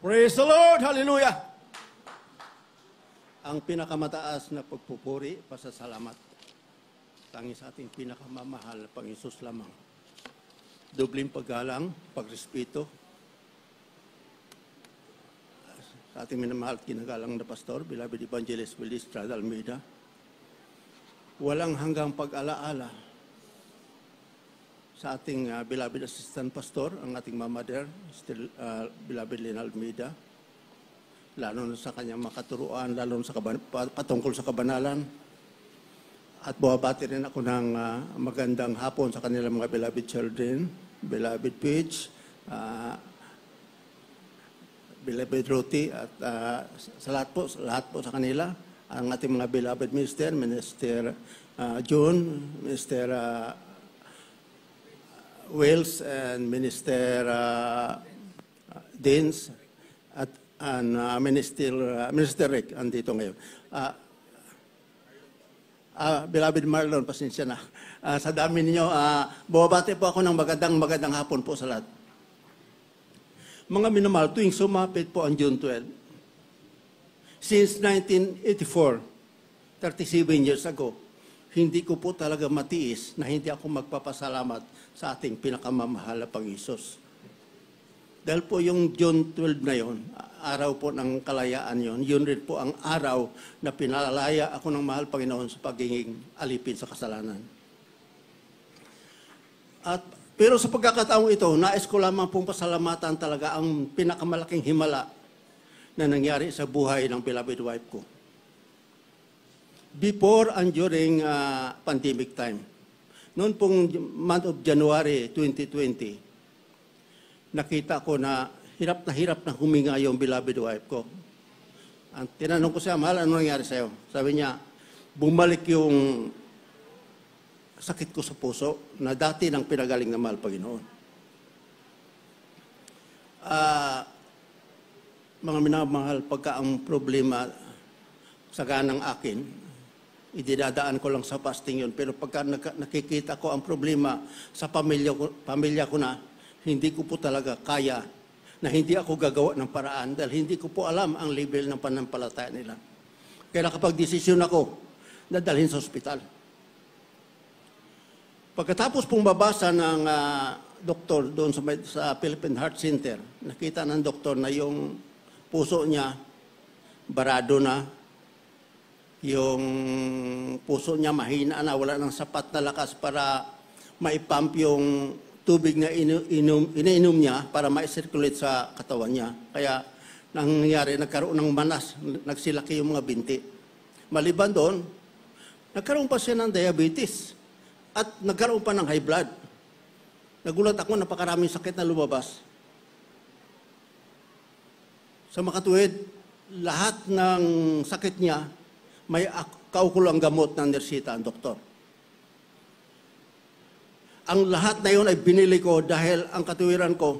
Praise the Lord! Hallelujah! Ang pinakamataas na pagpupuri, pasasalamat. Tangi sa ating pinakamamahal na Panginoon lamang. Dubling paggalang, pagrespeto, sa ating minamahal at kinagalang na pastor, Beloved Evangelist Willis Trad Almeida, walang hanggang pag-alaala sa ating uh, beloved assistant pastor, ang ating mama there, still, uh, beloved Lina Almeida, lalo na sa kanyang makaturuan, lalo na sa kaban- patungkol sa kabanalan. At buhabati rin ako ng uh, magandang hapon sa kanilang mga beloved children, beloved Peach, uh, beloved Ruti, at uh, sa lahat po, sa lahat po sa kanila, ang ating mga beloved minister, Minister uh, June, Minister uh, Wales and Minister uh, Dins at and, uh, Minister, uh, Minister Rick andito ngayon. Uh, uh, beloved Marlon, pasensya na. Uh, sa dami ninyo, uh, bumabati po ako ng magandang magandang hapon po sa lahat. Mga minamahal, tuwing sumapit po ang June 12, since 1984, 37 years ago, hindi ko po talaga matiis na hindi ako magpapasalamat sa ating pinakamamahal na Panginoon. Dahil po yung John 12 na yon, araw po ng kalayaan yon, yun rin po ang araw na pinalalaya ako ng mahal Panginoon sa pagiging alipin sa kasalanan. At, pero sa pagkakataong ito, nais ko lamang pong pasalamatan talaga ang pinakamalaking himala na nangyari sa buhay ng beloved wife ko before and during uh, pandemic time. Noon pong month of January 2020, nakita ko na hirap na hirap na huminga yung beloved wife ko. Ang tinanong ko siya, mahal, ano nangyari sa'yo? Sabi niya, bumalik yung sakit ko sa puso na dati nang pinagaling na mahal Panginoon. Uh, mga minamahal, pagka ang problema sa ganang akin, idinadaan ko lang sa fasting yun. Pero pagka nakikita ko ang problema sa pamilya ko, pamilya ko na, hindi ko po talaga kaya na hindi ako gagawa ng paraan dahil hindi ko po alam ang level ng panampalataya nila. Kaya nakapag-desisyon ako na dalhin sa ospital. Pagkatapos pong babasa ng uh, doktor doon sa, sa Philippine Heart Center, nakita ng doktor na yung puso niya barado na, yung puso niya mahina na, wala ng sapat na lakas para maipump yung tubig na ininom, iniinom niya para ma-circulate sa katawan niya. Kaya nangyari, nagkaroon ng manas, nagsilaki yung mga binti. Maliban doon, nagkaroon pa siya ng diabetes at nagkaroon pa ng high blood. Nagulat ako, napakaraming sakit na lumabas. Sa makatuwid, lahat ng sakit niya may kaukulang gamot ng nersita ang doktor. Ang lahat na yon ay binili ko dahil ang katuwiran ko,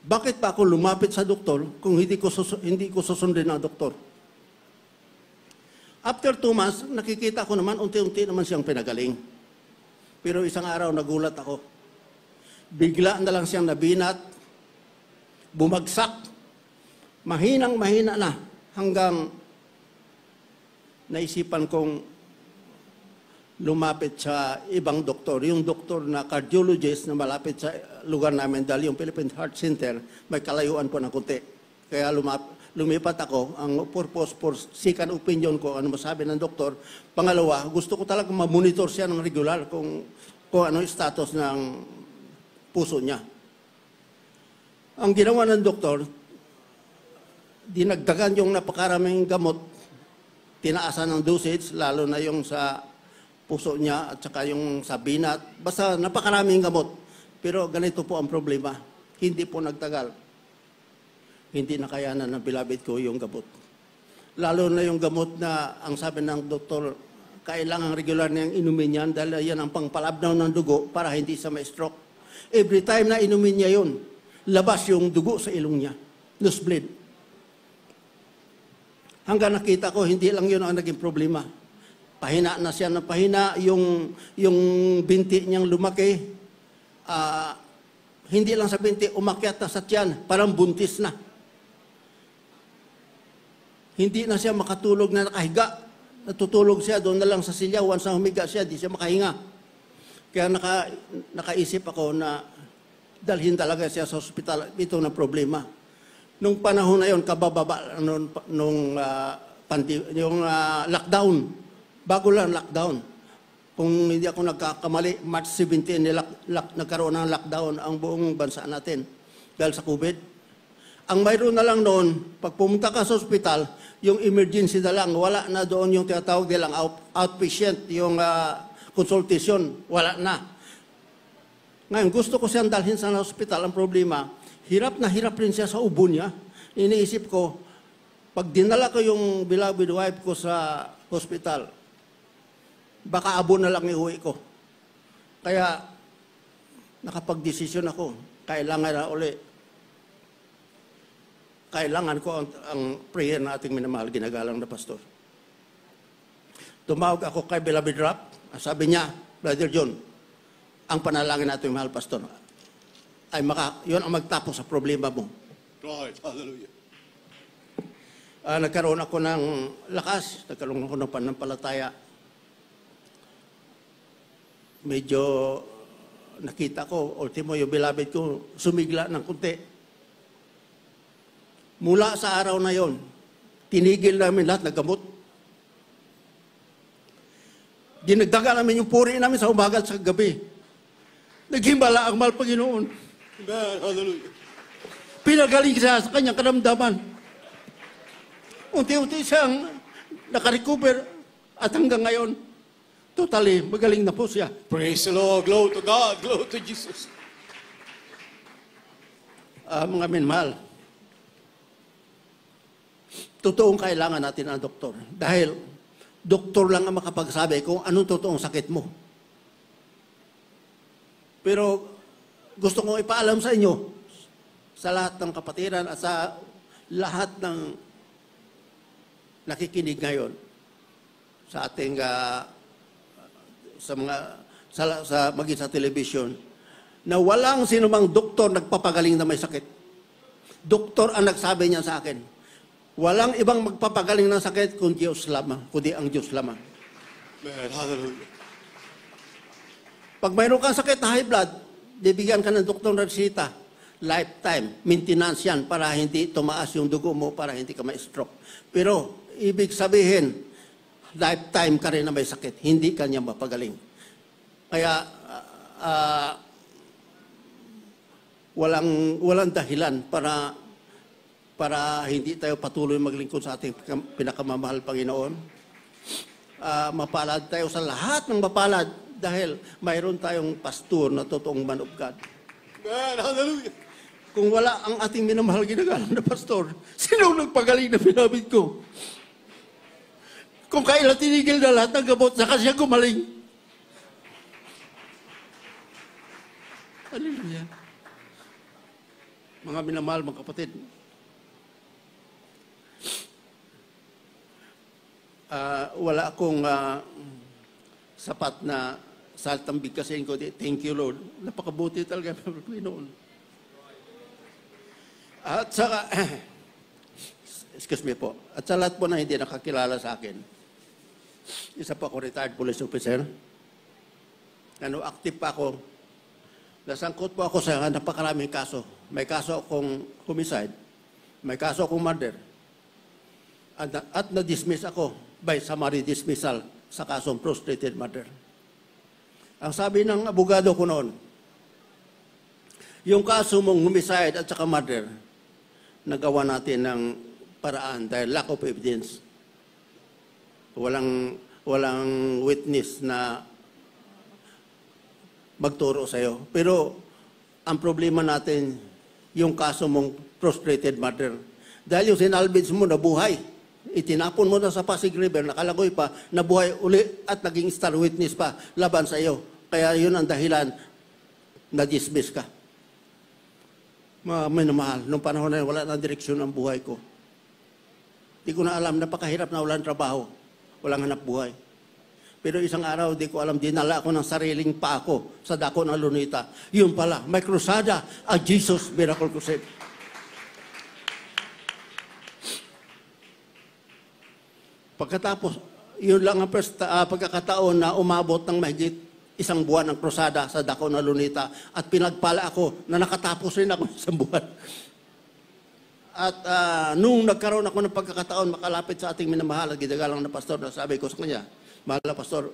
bakit pa ako lumapit sa doktor kung hindi ko, sus- hindi ko susundin ang doktor? After two months, nakikita ko naman, unti-unti naman siyang pinagaling. Pero isang araw, nagulat ako. Bigla na lang siyang nabinat, bumagsak, mahinang-mahina na hanggang naisipan kong lumapit sa ibang doktor. Yung doktor na cardiologist na malapit sa lugar namin dahil yung Philippine Heart Center, may kalayuan po ng kunti. Kaya lumap, lumipat ako. Ang purpose for second opinion ko, ano masabi ng doktor. Pangalawa, gusto ko talaga ma-monitor siya ng regular kung, kung ano status ng puso niya. Ang ginawa ng doktor, dinagdagan yung napakaraming gamot tinaasan ng dosage, lalo na yung sa puso niya at saka yung sa binat. Basta napakaraming gamot. Pero ganito po ang problema. Hindi po nagtagal. Hindi na kayanan ng bilabit ko yung gamot. Lalo na yung gamot na ang sabi ng doktor, kailangan regular niyang inumin yan dahil yan ang pangpalabnaw ng dugo para hindi sa may stroke. Every time na inumin niya yun, labas yung dugo sa ilong niya. Nosebleed. Hanggang nakita ko, hindi lang yun ang naging problema. Pahina na siya na pahina, yung, yung binti niyang lumaki. Uh, hindi lang sa binti, umakyat na sa tiyan, parang buntis na. Hindi na siya makatulog na nakahiga. Natutulog siya doon na lang sa silya. Once na humiga siya, di siya makahinga. Kaya naka, nakaisip ako na dalhin talaga siya sa ospital. Ito na problema nung panahon na yon kabababa nung, nung uh, pandi, yung uh, lockdown bago lang lockdown kung hindi ako nagkakamali March 17 nilak, lak, nagkaroon ng lockdown ang buong bansa natin dahil sa COVID ang mayroon na lang noon pag pumunta ka sa ospital yung emergency na lang wala na doon yung tinatawag nilang out, outpatient yung uh, consultation wala na ngayon gusto ko siyang dalhin sa ospital ang problema hirap na hirap rin siya sa ubo niya. Iniisip ko, pag dinala ko yung beloved wife ko sa hospital, baka abo na lang iuwi ko. Kaya, nakapag-desisyon ako. Kailangan na uli. Kailangan ko ang, ang prayer na ating minamahal, ginagalang na pastor. Tumawag ako kay Beloved Rap. Sabi niya, Brother John, ang panalangin natin, mahal pastor, ay maka, yun ang magtapos sa problema mo. Right, hallelujah. Uh, nagkaroon ako ng lakas, nagkaroon ako ng panampalataya. Medyo nakita ko, ultimo yung bilabid ko, sumigla ng kunti. Mula sa araw na yon, tinigil namin lahat ng gamot. Dinagdaga namin yung puri namin sa umaga at sa gabi. Naghimbala ang mahal Panginoon. Amen. Hallelujah. Pinagaling siya sa kanyang karamdaman. Unti-unti siyang nakarecover at hanggang ngayon, totally magaling na po siya. Praise the Lord. Glow to God. Glow to Jesus. Uh, mga minmahal, totoong kailangan natin ang doktor. Dahil doktor lang ang makapagsabi kung anong totoong sakit mo. Pero gusto kong ipaalam sa inyo, sa lahat ng kapatiran at sa lahat ng nakikinig ngayon sa ating uh, sa mga sa, sa maging sa television na walang sinumang doktor nagpapagaling na may sakit. Doktor ang nagsabi niya sa akin, walang ibang magpapagaling ng sakit kundi Diyos lamang, kundi ang Diyos lamang. Man, Pag mayroon kang sakit na high blood, bibigyan ka ng doktor ng resita. Lifetime, maintenance yan para hindi tumaas yung dugo mo, para hindi ka ma-stroke. Pero, ibig sabihin, lifetime ka rin na may sakit. Hindi ka niya mapagaling. Kaya, uh, walang, walang dahilan para para hindi tayo patuloy maglingkod sa ating pinakamamahal Panginoon. Uh, mapalad tayo sa lahat ng mapalad dahil mayroon tayong pastor na totoong man of God. Man, hallelujah. Kung wala ang ating minamahal ginagalang na pastor, sino ang nagpagaling na pinamit ko? Kung kailan tinigil na lahat ng gabot, saka siya gumaling. Hallelujah. Mga minamahal, mga kapatid, uh, wala akong uh, sapat na Saltang bigkasin ko, thank you Lord. Napakabuti talaga ng Panginoon. At saka, excuse me po, at sa lahat po na hindi nakakilala sa akin, isa po ako retired police officer. Ano, active pa ako. Nasangkot po ako sa napakaraming kaso. May kaso akong homicide. May kaso akong murder. At, at na-dismiss ako by summary dismissal sa kasong prostrated murder. Ang sabi ng abogado ko noon, yung kaso mong homicide at saka murder, nagawa natin ng paraan dahil lack of evidence. Walang, walang witness na magturo sa'yo. Pero ang problema natin, yung kaso mong prostrated murder. Dahil yung sinalvage mo na buhay. Itinapon mo na sa Pasig River, nakalagoy pa, nabuhay uli at naging star witness pa laban sa iyo. Kaya yun ang dahilan na dismiss ka. Minamahal, nung panahon na yun, wala na direksyon ang buhay ko. Di ko na alam, napakahirap na walang trabaho, walang hanap buhay. Pero isang araw, di ko alam, dinala ako ng sariling pa ako sa dako ng lunita. Yun pala, may krusada, a Jesus Miracle Crusade. Pagkatapos, yun lang ang first, uh, pagkakataon na umabot ng mahigit isang buwan ng krusada sa Dako Dacona Lunita at pinagpala ako na nakatapos rin ako isang buwan. At uh, nung nagkaroon ako ng pagkakataon makalapit sa ating minamahal at gidagalang na pastor, na sabi ko sa kanya, mahal na pastor,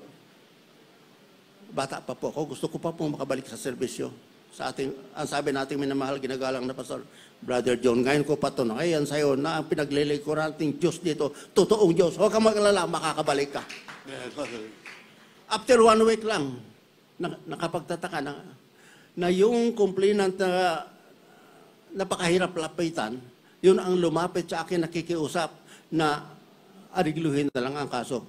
bata pa po ako, gusto ko pa pong makabalik sa serbisyo sa ating, ang sabi nating minamahal, ginagalang na pastor, Brother John, ngayon ko patunayan sa iyo na ang pinaglilikuran nating Diyos dito, totoong Diyos. Huwag kang maglala, makakabalik ka. After one week lang, na, nakapagtataka na, na yung complainant na napakahirap lapitan, yun ang lumapit sa akin, nakikiusap na arigluhin na lang ang kaso.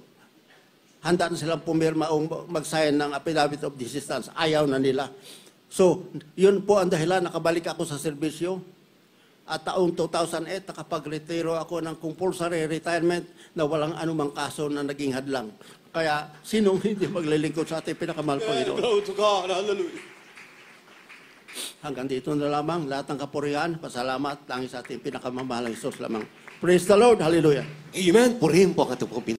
Handa na silang pumirma o magsayan ng affidavit of desistance. Ayaw na nila. So, yun po ang dahilan, nakabalik ako sa serbisyo. At taong 2008, nakapag-retiro ako ng compulsory retirement na walang anumang kaso na naging hadlang. Kaya, sinong hindi maglilingkod sa ating pinakamahal Panginoon? Glory to God. Hallelujah. Hanggang dito na lamang, lahat ng kapurihan, pasalamat lang sa ating pinakamamahalang Isos lamang. Praise the Lord. Hallelujah. Amen. Purihin po ang ating